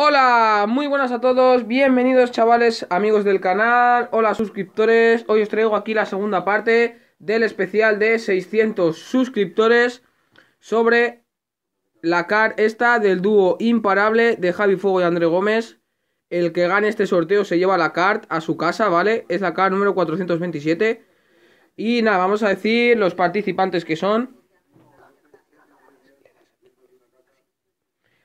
Hola, muy buenas a todos, bienvenidos chavales, amigos del canal, hola suscriptores, hoy os traigo aquí la segunda parte del especial de 600 suscriptores sobre la card esta del dúo imparable de Javi Fuego y André Gómez. El que gane este sorteo se lleva la card a su casa, ¿vale? Es la card número 427. Y nada, vamos a decir los participantes que son.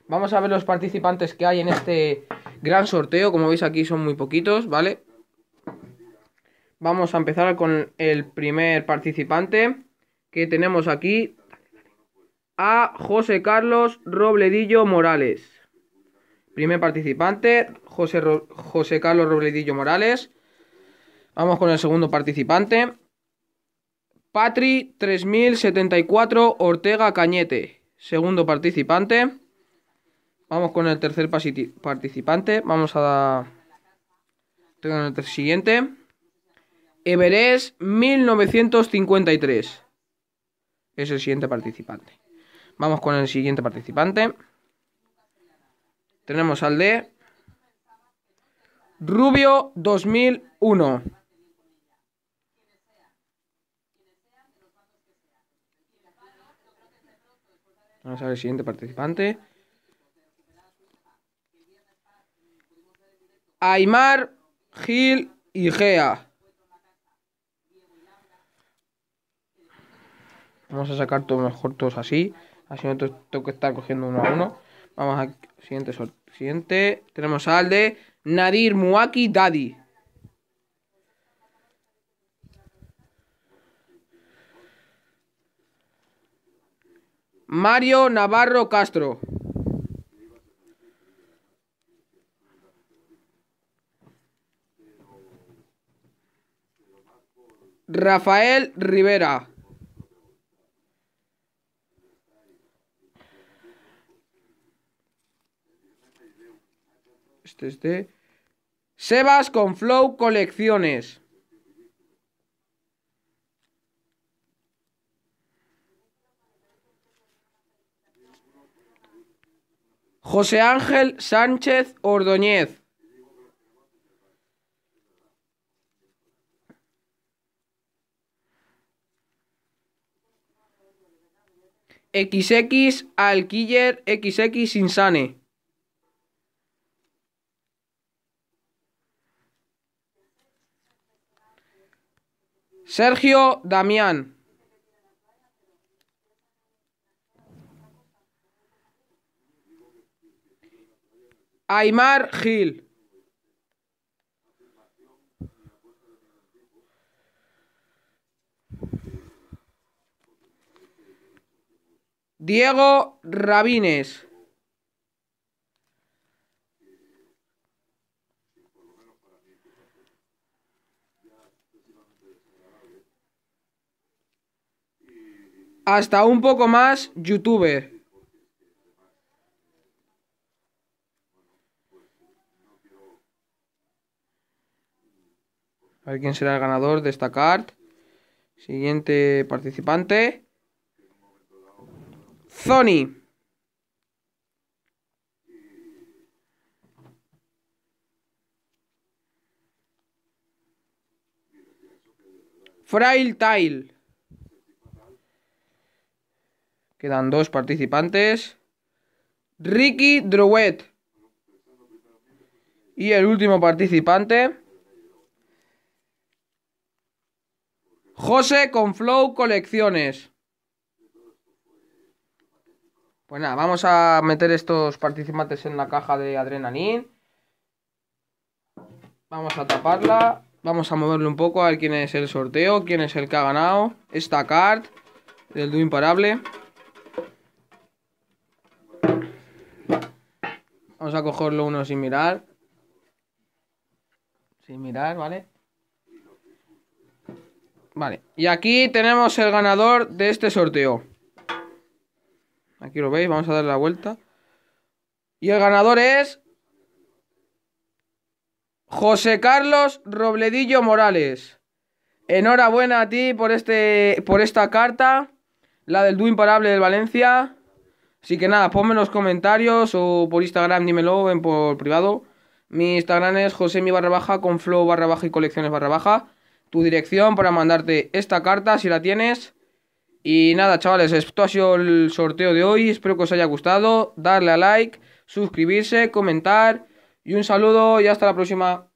Vamos a ver los participantes que hay en este gran sorteo. Como veis aquí son muy poquitos, ¿vale? Vamos a empezar con el primer participante que tenemos aquí. A José Carlos Robledillo Morales. Primer participante, José, José Carlos Robledillo Morales. Vamos con el segundo participante. Patri 3074 Ortega Cañete. Segundo participante. Vamos con el tercer participante. Vamos a dar. Tengo el siguiente. Everest 1953. Es el siguiente participante. Vamos con el siguiente participante. Tenemos al de Rubio 2001. Vamos a ver el siguiente participante. Aymar, Gil y Gea. Vamos a sacar todos los cortos así. Así no tengo que estar cogiendo uno a uno. Vamos a siguiente siguiente. Tenemos al de Nadir Muaki Daddy. Mario Navarro Castro. Rafael Rivera. Este, de... Este. Sebas con Flow Colecciones. José Ángel Sánchez Ordóñez. XX Alquiller XX Insane. Sergio Damián. Aymar Gil. Diego Rabines. Hasta un poco más, youtuber. A ver quién será el ganador de esta card. Siguiente participante. Sony, Frail Tile. Quedan dos participantes. Ricky Drouet. Y el último participante. José con Flow Colecciones. Pues nada, vamos a meter estos participantes en la caja de adrenalina, Vamos a taparla. Vamos a moverle un poco a ver quién es el sorteo, quién es el que ha ganado. Esta card del dúo imparable. Vamos a cogerlo uno sin mirar. Sin mirar, ¿vale? Vale, y aquí tenemos el ganador de este sorteo. Aquí lo veis, vamos a dar la vuelta. Y el ganador es... José Carlos Robledillo Morales. Enhorabuena a ti por, este, por esta carta, la del dúo imparable del Valencia. Así que nada, ponme en los comentarios o por Instagram, dímelo ven por privado. Mi Instagram es josemi barra baja con flow barra baja y colecciones barra baja. Tu dirección para mandarte esta carta si la tienes. Y nada, chavales, esto ha sido el sorteo de hoy. Espero que os haya gustado. Darle a like, suscribirse, comentar. Y un saludo y hasta la próxima.